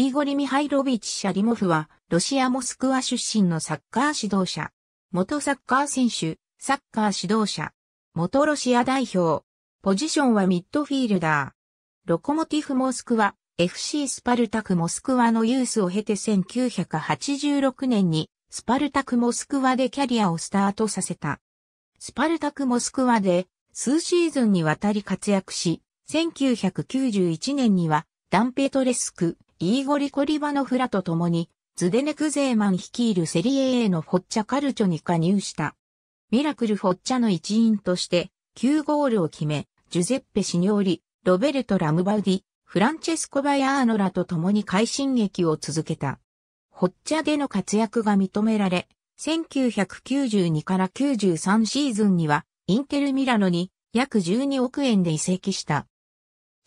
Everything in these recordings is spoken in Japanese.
イーゴリ・ミハイロビッチ・シャリモフは、ロシア・モスクワ出身のサッカー指導者。元サッカー選手、サッカー指導者。元ロシア代表。ポジションはミッドフィールダー。ロコモティフ・モスクワ、FC スパルタク・モスクワのユースを経て1986年に、スパルタク・モスクワでキャリアをスタートさせた。スパルタク・モスクワで、数シーズンにわたり活躍し、1991年には、ダンペトレスク、イーゴリ・コリバノフラと共に、ズデネク・ゼーマン率いるセリエ A のフォッチャカルチョに加入した。ミラクル・フォッチャの一員として、9ゴールを決め、ジュゼッペ・シニョーリ、ロベルト・ラムバウディ、フランチェスコ・バヤーノラと共に快進撃を続けた。ホッチャでの活躍が認められ、1992から93シーズンには、インテル・ミラノに約12億円で移籍した。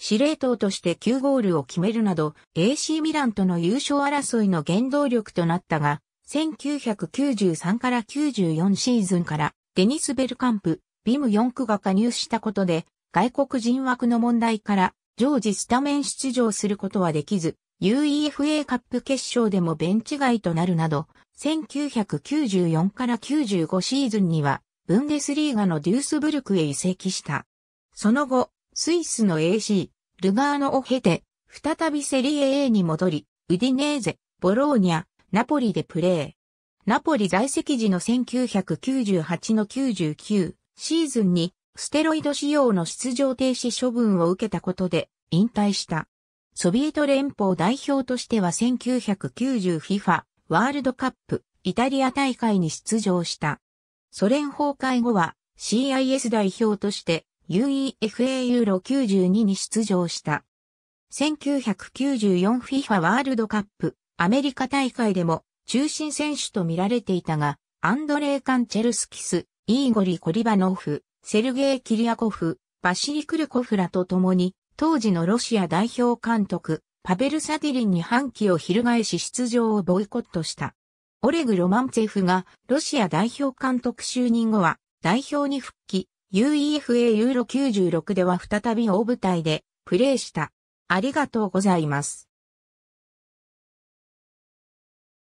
司令塔として9ゴールを決めるなど、AC ミランとの優勝争いの原動力となったが、1993から94シーズンからデニス・ベルカンプ、ビム・ヨンクが加入したことで、外国人枠の問題から常時スタメン出場することはできず、UEFA カップ決勝でもベンチ外となるなど、1994から95シーズンには、ブンデスリーガのデュースブルクへ移籍した。その後、スイスの AC、ルガーノを経て、再びセリエ A に戻り、ウディネーゼ、ボローニャ、ナポリでプレー。ナポリ在籍時の1998の99シーズンにステロイド使用の出場停止処分を受けたことで引退した。ソビエト連邦代表としては 1990FIFA ワールドカップイタリア大会に出場した。ソ連崩壊後は CIS 代表として UEFA ユーロ92に出場した。1994 FIFA ワールドカップアメリカ大会でも中心選手と見られていたが、アンドレイ・カンチェルスキス、イーゴリ・コリバノフ、セルゲイ・キリアコフ、バシリ・クルコフらと共に、当時のロシア代表監督、パベル・サディリンに反旗を翻し出場をボイコットした。オレグ・ロマンツェフがロシア代表監督就任後は代表に復帰、UEFA ユーロ96では再び大舞台でプレーした。ありがとうございます。